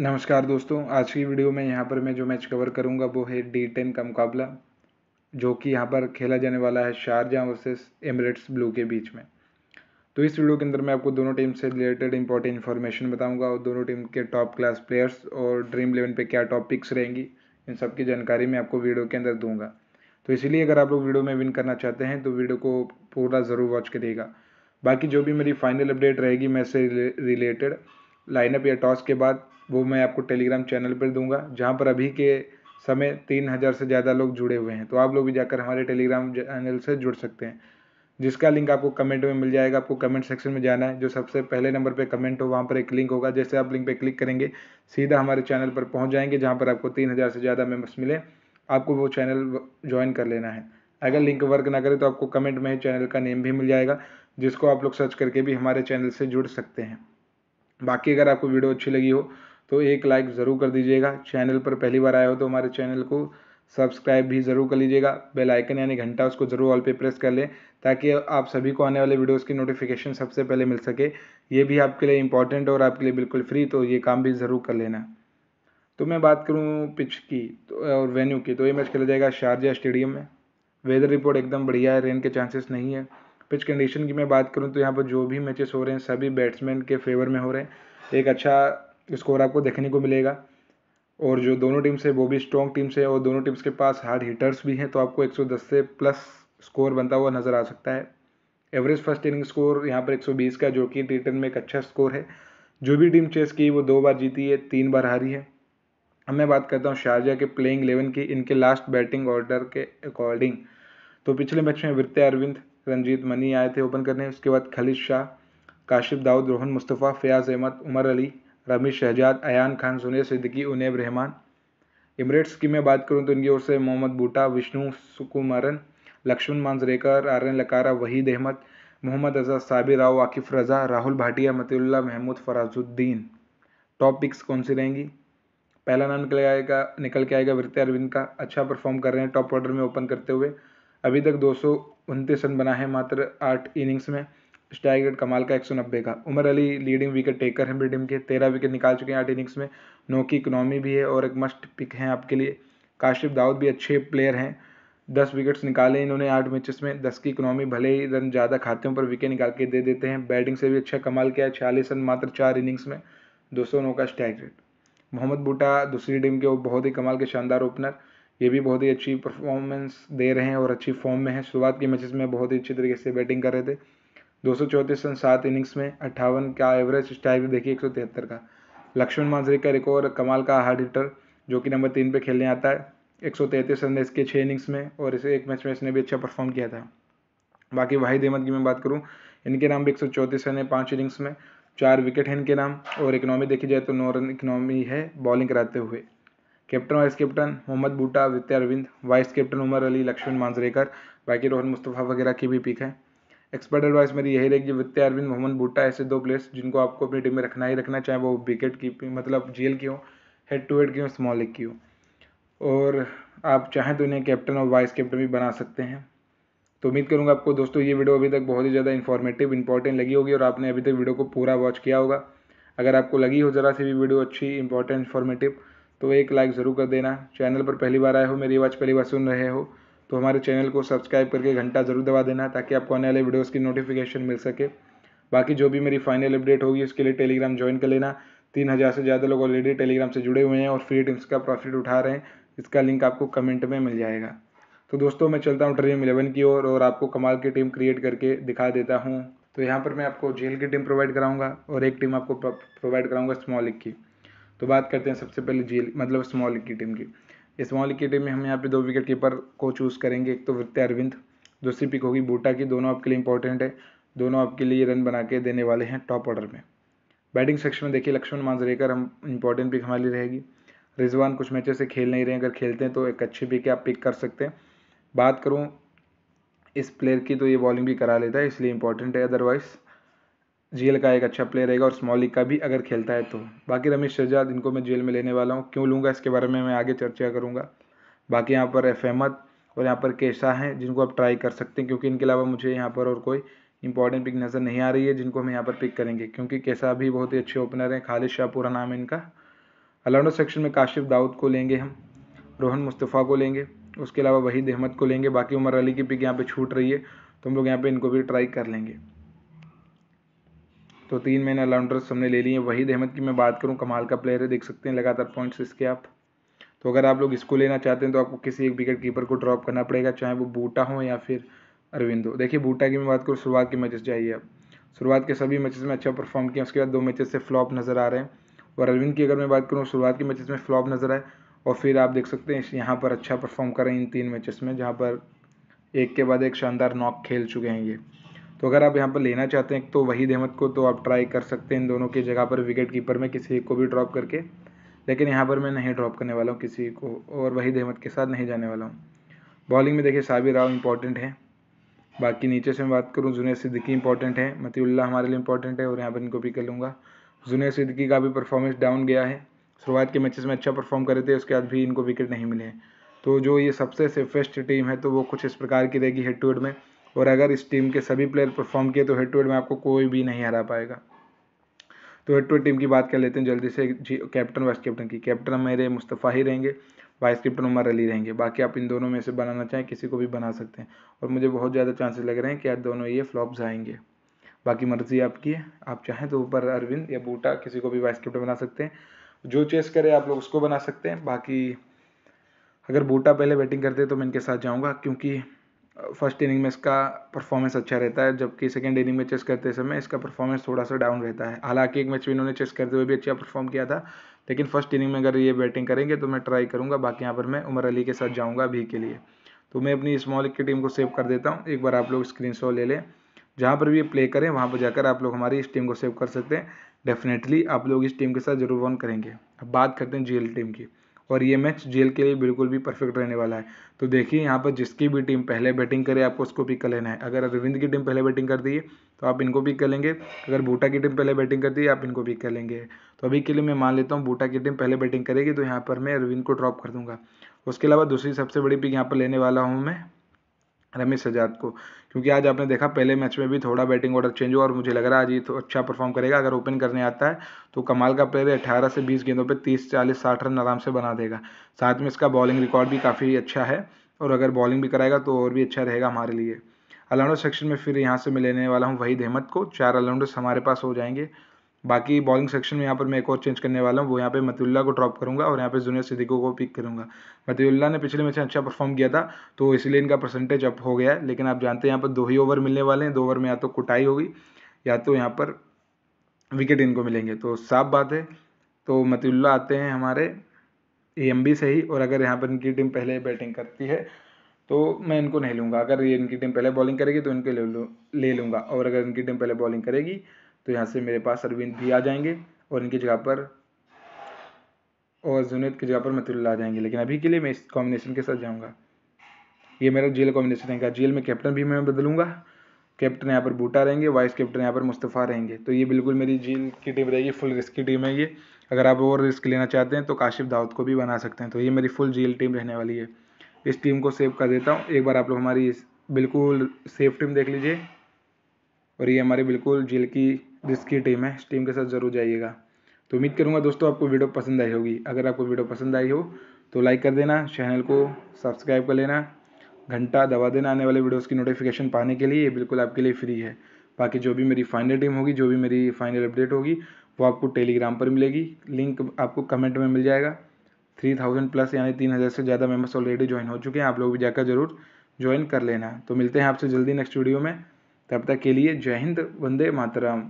नमस्कार दोस्तों आज की वीडियो में यहाँ पर मैं जो मैच कवर करूँगा वो है डी टेन का मुकाबला जो कि यहाँ पर खेला जाने वाला है शारजहाँ वर्सेस एमरेट्स ब्लू के बीच में तो इस वीडियो के अंदर मैं आपको दोनों टीम से रिलेटेड इंपॉर्टेंट इन्फॉर्मेशन बताऊँगा और दोनों टीम के टॉप क्लास प्लेयर्स और ड्रीम इलेवन पर क्या टॉपिक्स रहेंगी इन सब की जानकारी मैं आपको वीडियो के अंदर दूँगा तो इसीलिए अगर आप लोग वीडियो में विन करना चाहते हैं तो वीडियो को पूरा ज़रूर वॉच करिएगा बाकी जो भी मेरी फाइनल अपडेट रहेगी मैच से रिलेटेड लाइनअप या टॉस के बाद वो मैं आपको टेलीग्राम चैनल पर दूंगा जहाँ पर अभी के समय तीन हज़ार से ज़्यादा लोग जुड़े हुए हैं तो आप लोग भी जाकर हमारे टेलीग्राम चैनल से जुड़ सकते हैं जिसका लिंक आपको कमेंट में मिल जाएगा आपको कमेंट सेक्शन में जाना है जो सबसे पहले नंबर पर कमेंट हो वहाँ पर एक लिंक होगा जैसे आप लिंक पर क्लिक करेंगे सीधा हमारे चैनल पर पहुँच जाएंगे जहाँ पर आपको तीन हज़ार से ज़्यादा मेम्बर्स मिले आपको वो चैनल ज्वाइन कर लेना है अगर लिंक वर्क ना करे तो आपको कमेंट में चैनल का नेम भी मिल जाएगा जिसको आप लोग सर्च करके भी हमारे चैनल से जुड़ सकते हैं बाकी अगर आपको वीडियो अच्छी लगी हो तो एक लाइक ज़रूर कर दीजिएगा चैनल पर पहली बार आए हो तो हमारे चैनल को सब्सक्राइब भी ज़रूर कर लीजिएगा बेल आइकन यानी घंटा उसको ज़रूर ऑल पे प्रेस कर लें ताकि आप सभी को आने वाले वीडियोस की नोटिफिकेशन सबसे पहले मिल सके ये भी आपके लिए इंपॉर्टेंट और आपके लिए बिल्कुल फ्री तो ये काम भी ज़रूर कर लेना तो मैं बात करूँ पिच की तो, और वेन्यू की तो ये मैच खेला जाएगा शारजा स्टेडियम में वेदर रिपोर्ट एकदम बढ़िया है रेन के चांसेस नहीं है पिच कंडीशन की मैं बात करूँ तो यहाँ पर जो भी मैचेस हो रहे हैं सभी बैट्समैन के फेवर में हो रहे हैं एक अच्छा स्कोर आपको देखने को मिलेगा और जो दोनों टीम्स है वो भी स्ट्रॉन्ग टीम्स है और दोनों टीम्स के पास हार्ड हिटर्स भी हैं तो आपको 110 से प्लस स्कोर बनता हुआ नज़र आ सकता है एवरेज फर्स्ट इनिंग स्कोर यहाँ पर 120 का जो कि टी में एक अच्छा स्कोर है जो भी टीम चेस की वो दो बार जीती है तीन बार हारी है अब मैं बात करता हूँ शारजा के प्लेइंग इलेवन की इनके लास्ट बैटिंग ऑर्डर के अकॉर्डिंग तो पिछले मैच में वृत्य अरविंद रंजीत मनी आए थे ओपन करने उसके बाद खलीज शाह काशिफ दाऊद रोहन मुस्तफ़ा फयाज अहमद उमर अली रमी शहजाद अयान खान सुनील सिद्दीकी उनेब रहमान इमरेट्स की मैं बात करूँ तो इनकी ओर से मोहम्मद बूटा विष्णु सुकुमारन लक्ष्मण मांजरेकर आर्यन लकारा वहीद अहमद मोहम्मद अजहर साबिर राव आकिफ रज़ा राहुल भाटिया मतुल्ला महमूद फराजुद्दीन टॉप पिक्स कौन सी रहेंगी पहला नाम निकल आएगा निकल के आएगा वृत्या अरविंद का अच्छा परफॉर्म कर रहे हैं टॉप ऑर्डर में ओपन करते हुए अभी तक दो रन बना है मात्र आठ इनिंग्स में स्ट्राइक रेट कमाल का एक सौ नब्बे का Umar Ali leading wicket taker हैं ब्रिटेन के तेरह विकेट निकाल चुके हैं आठ इनिंग्स में नो की इकनॉमी भी है और एक मस्ट पिक हैं आपके लिए काशिफ दाऊद भी अच्छे प्लेयर हैं दस विकेट्स निकाले इन्होंने आठ मैचेस में दस की इकनॉमी भले ही रन ज़्यादा खाते हैं पर विकेट निकाल के दे देते हैं बैटिंग से भी अच्छा कमाल किया है छियालीस रन मात्र चार इनिंग्स में दो सौ नौ का स्ट्राइक रेट मोहम्मद बूटा दूसरी टीम के बहुत ही कमाल के शानदार ओपनर ये भी बहुत ही अच्छी परफॉर्मेंस दे रहे हैं और अच्छी फॉर्म में है शुरुआत के मैचेस में बहुत ही अच्छी तरीके से बैटिंग कर रहे थे दो रन सात इनिंग्स में अट्ठावन का एवरेज स्ट्राइक देखिए एक का लक्ष्मण मांझरी का रिकॉर्ड कमाल का हार्ड हिटर जो कि नंबर तीन पे खेलने आता है एक रन इसके छः इनिंग्स में और इसे एक मैच में इसने भी अच्छा परफॉर्म किया था बाकी वाहिद अहमद की मैं बात करूँ इनके नाम भी एक रन है पाँच इनिंग्स में चार विकेट हैं इनके नाम और इकनॉमी देखी जाए तो नौ रन इकनॉमी है बॉलिंग कराते हुए captain vice captain Mohammad Boota Vidya Arvind vice captain Umar Ali Lakshman Manjrekar बाकी रोहन मुस्तफ़ा वगैरह की भी पिक है एक्सपर्ट एडवाइस मेरी यही रहेगी वित्तीय अरविंद मोहम्मद भुट्टा ऐसे दो प्लेयर्स जिनको आपको अपनी टीम में रखना ही रखना चाहे वो विकेट कीपिंग मतलब जेल की हो हेड टू हेड की हो स्मॉल लीग की हो और आप चाहें तो इन्हें कैप्टन और वाइस कैप्टन भी बना सकते हैं तो उम्मीद करूँगा आपको दोस्तों ये वीडियो अभी तक बहुत ही ज़्यादा इन्फॉर्मेटिव इंपॉर्टेंट लगी होगी और आपने अभी तक वीडियो को पूरा वॉच किया होगा अगर आपको लगी हो ज़रा सी भी वीडियो अच्छी इंपॉर्टेंट इन्फॉर्मेटिव तो एक लाइक ज़रूर कर देना चैनल पर पहली बार आए हो मेरी आवाज़ पहली बार सुन रहे हो तो हमारे चैनल को सब्सक्राइब करके घंटा ज़रूर दबा देना ताकि आपको आने वाले वीडियोज़ की नोटिफिकेशन मिल सके बाकी जो भी मेरी फाइनल अपडेट होगी उसके लिए टेलीग्राम ज्वाइन कर लेना तीन हज़ार से ज़्यादा लोग ऑलरेडी टेलीग्राम से जुड़े हुए हैं और फ्री टिप्स का प्रॉफिट उठा रहे हैं इसका लिंक आपको कमेंट में मिल जाएगा तो दोस्तों मैं चलता हूँ ड्रीम इलेवन की ओर और, और आपको कमाल की टीम क्रिएट करके दिखा देता हूँ तो यहाँ पर मैं आपको जेल की टीम प्रोवाइड कराऊँगा और एक टीम आपको प्रोवाइड कराऊँगा स्मॉल लीग की तो बात करते हैं सबसे पहले जेल मतलब स्मॉल लीग की टीम की इस्तेमाल की टीम में हम यहाँ पे दो विकेट कीपर को चूज़ करेंगे एक तो वित्तीय अरविंद दूसरी पिक होगी बूटा की दोनों आपके लिए इंपॉर्टेंट है दोनों आपके लिए रन बना के देने वाले हैं टॉप ऑर्डर में बैटिंग सेक्शन में देखिए लक्ष्मण मांजरेकर हम इंपॉर्टेंट पिक हमारी रहेगी रिजवान कुछ मैचेस से खेल नहीं रहे अगर खेलते हैं तो एक अच्छी पिक आप पिक कर सकते हैं बात करूँ इस प्लेयर की तो ये बॉलिंग भी करा लेता है इसलिए इंपॉर्टेंट है अदरवाइज़ जेल का एक अच्छा प्लेयर रहेगा और स्मॉल लीग का भी अगर खेलता है तो बाकी रमेश शहजाद इनको मैं जेल में लेने वाला हूँ क्यों लूँगा इसके बारे में मैं आगे चर्चा करूँगा बाकी यहाँ पर एफ अहमद और यहाँ पर केसा हैं जिनको आप ट्राई कर सकते हैं क्योंकि इनके अलावा मुझे यहाँ पर और कोई इंपॉर्टेंट पिक नज़र नहीं आ रही है जिनको हम यहाँ पर पिक करेंगे क्योंकि केसा भी बहुत ही अच्छे ओपनर हैं खालिद शाह पूरा नाम है इनका अलाउंडर सेक्शन में काशिफ दाऊद को लेंगे हम रोहन मुस्तफ़ा को लेंगे उसके अलावा वहीद अहमद को लेंगे बाकी उमर अली की पिक यहाँ पर छूट रही है तो हम लोग यहाँ पर इनको भी ट्राई कर लेंगे तो तीन मैंने ऑलराउंडर्स हमने ले लिए हैं वहीद अहमद की मैं बात करूँ कमाल का प्लेयर है देख सकते हैं लगातार पॉइंट्स इसके आप तो अगर आप लोग इसको लेना चाहते हैं तो आपको किसी एक विकेट कीपर को ड्रॉप करना पड़ेगा चाहे वो बूटा हो या फिर अरविंद हो देखिए बूटा की मैं बात करूँ शुरुआत के मैचेस जाइए आप शुरुआत के सभी मैचेस में अच्छा परफॉर्म किया उसके बाद दो मैचेस से फ्लॉप नज़र आ रहे हैं और अरविंद की अगर मैं बात करूँ शुरुआत के मैचेस में फ्लॉप नज़र आए और फिर आप देख सकते हैं यहाँ पर अच्छा परफॉर्म कर रहे हैं इन तीन मैचेस में जहाँ पर एक के बाद एक शानदार नॉक खेल चुके हैं ये तो अगर आप यहाँ पर लेना चाहते हैं तो वहीद अहमद को तो आप ट्राई कर सकते हैं इन दोनों की जगह पर विकेट कीपर में किसी को भी ड्रॉप करके लेकिन यहाँ पर मैं नहीं ड्रॉप करने वाला हूँ किसी को और वहीद अहमद के साथ नहीं जाने वाला हूँ बॉलिंग में देखिए साबिर राव इंपॉर्टेंट है बाकी नीचे से मैं बात करूँ जुनेद सिद्दीकी इंपॉर्टेंट है मतील्ला हमारे लिए इंपॉर्टेंट है और यहाँ पर इनको भी कर लूँगा जुनेद सिद्दीकी का भी परफॉर्मेंस डाउन गया है शुरुआत के मैचेस में अच्छा परफॉर्म करे थे उसके बाद भी इनको विकेट नहीं मिले तो जो ये सबसे सेफेस्ट टीम है तो वो कुछ इस प्रकार की रहेगी हेड टू हेड में और अगर इस टीम के सभी प्लेयर परफॉर्म किए तो हेड टू हेड में आपको कोई भी नहीं हरा पाएगा तो हेड टू हेड टीम की बात कर लेते हैं जल्दी से जी कैप्टन वाइस कैप्टन की कैप्टन मेरे मुस्तफ़ा ही रहेंगे वाइस कैप्टन उमर अली रहेंगे बाकी आप इन दोनों में से बनाना चाहें किसी को भी बना सकते हैं और मुझे बहुत ज़्यादा चांसेस लग रहे हैं कि आज दोनों ये फ्लॉप्स आएंगे बाकी मर्जी आपकी है आप चाहें तो ऊपर अरविंद या बूटा किसी को भी वाइस कैप्टन बना सकते हैं जो चेस करे आप लोग उसको बना सकते हैं बाकी अगर बूटा पहले बैटिंग करते तो मैं इनके साथ जाऊँगा क्योंकि फर्स्ट इनिंग में इसका परफॉर्मेंस अच्छा रहता है जबकि सेकेंड इनिंग में चेस करते समय इसका परफॉर्मेंस थोड़ा सा डाउन रहता है हालांकि एक मैच में इन्होंने चेस करते हुए भी अच्छा परफॉर्म किया था लेकिन फर्स्ट इनिंग में अगर ये बैटिंग करेंगे तो मैं ट्राई करूँगा बाकी यहाँ पर मैं उमर अली के साथ जाऊँगा अभी के लिए तो मैं अपनी स्मॉल की टीम को सेव कर देता हूँ एक बार आप लोग स्क्रीन ले लें जहाँ पर भी प्ले करें वहाँ पर जाकर आप लोग हमारी इस टीम को सेव कर सकते हैं डेफिनेटली आप लोग इस टीम के साथ जरूर वन करेंगे अब बात करते हैं जी टीम की और ये मैच जेल के लिए बिल्कुल भी परफेक्ट रहने वाला है तो देखिए यहाँ पर जिसकी भी टीम पहले बैटिंग करे आपको उसको पिक कर लेना है अगर अरविंद की टीम पहले बैटिंग करती है तो आप इनको पिक कर लेंगे अगर बूटा की टीम पहले बैटिंग करती है आप इनको पिक कर लेंगे तो अभी के लिए मैं मान लेता हूँ बूटा की टीम पहले बैटिंग करेगी तो यहाँ पर मैं अरविंद को ड्रॉप कर दूंगा उसके अलावा दूसरी सबसे बड़ी पिक यहाँ पर लेने वाला हूँ मैं रमेश सजाद को क्योंकि आज आपने देखा पहले मैच में भी थोड़ा बैटिंग ऑर्डर चेंज हुआ और मुझे लग रहा है आज ये तो अच्छा परफॉर्म करेगा अगर ओपन करने आता है तो कमाल का प्लेयर अट्ठारह अठारह से बीस गेंदों पर तीस चालीस साठ रन आराम से बना देगा साथ में इसका बॉलिंग रिकॉर्ड भी काफ़ी अच्छा है और अगर बॉलिंग भी कराएगा तो और भी अच्छा रहेगा हमारे लिए अलाउंडर सेक्शन में फिर यहाँ से मैं लेने वाला हूँ वहीद अहमद को चार अलराउंडर्स हमारे पास हो जाएंगे बाकी बॉलिंग सेक्शन में यहाँ पर मैं एक और चेंज करने वाला हूँ वो यहाँ पे मतुल्ला को ड्रॉप करूँगा और यहाँ पे जुनेद सिद्दीको को पिक करूँगा मतुल्ला ने पिछले मैच में अच्छा परफॉर्म किया था तो इसलिए इनका परसेंटेज अप हो गया है लेकिन आप जानते हैं यहाँ पर दो ही ओवर मिलने वाले हैं दो ओवर में या तो कुटाई होगी या तो यहाँ पर विकेट इनको मिलेंगे तो साफ बात है तो मतुल्ला आते हैं हमारे ए से ही और अगर यहाँ पर इनकी टीम पहले बैटिंग करती है तो मैं इनको नहीं लूँगा अगर ये इनकी टीम पहले बॉलिंग करेगी तो इनको ले लूँ ले लूँगा और अगर इनकी टीम पहले बॉलिंग करेगी तो यहाँ से मेरे पास अरविंद भी आ जाएंगे और इनकी जगह पर और जुनेद की जगह पर मतुल्ला आ जाएंगे लेकिन अभी के लिए मैं इस कॉम्बिनेशन के साथ जाऊँगा ये मेरा जेल कॉम्बिनेशन रहेगा जेल में कैप्टन भी मैं बदलूँगा कैप्टन यहाँ पर बूटा रहेंगे वाइस कैप्टन यहाँ पर मुस्तफ़ा रहेंगे तो ये बिल्कुल मेरी जेल की टीम रहेगी फुल रिस्क की टीम है ये अगर आप और रिस्क लेना चाहते हैं तो काशिफ दाऊद को भी बना सकते हैं तो ये मेरी फुल जेल टीम रहने वाली है इस टीम को सेव कर देता हूँ एक बार आप लोग हमारी बिल्कुल सेफ टीम देख लीजिए और ये हमारी बिल्कुल जेल की जिसकी टीम है इस टीम के साथ जरूर जाइएगा तो उम्मीद करूँगा दोस्तों आपको वीडियो पसंद आई होगी अगर आपको वीडियो पसंद आई हो तो लाइक कर देना चैनल को सब्सक्राइब कर लेना घंटा दबा देना आने वाले वीडियोस की नोटिफिकेशन पाने के लिए ये बिल्कुल आपके लिए फ्री है बाकी जो भी मेरी फाइनल टीम होगी जो भी मेरी फाइनल अपडेट होगी वो आपको टेलीग्राम पर मिलेगी लिंक आपको कमेंट में मिल जाएगा थ्री थाउजेंड प्लस यानी तीन हज़ार से ज़्यादा मेम्बर्स ऑलरेडी ज्वाइन हो चुके हैं आप लोग भी जाकर जरूर ज्वाइन कर लेना तो मिलते हैं आपसे जल्दी नेक्स्ट वीडियो में तब तक के लिए जय हिंद वंदे मातराम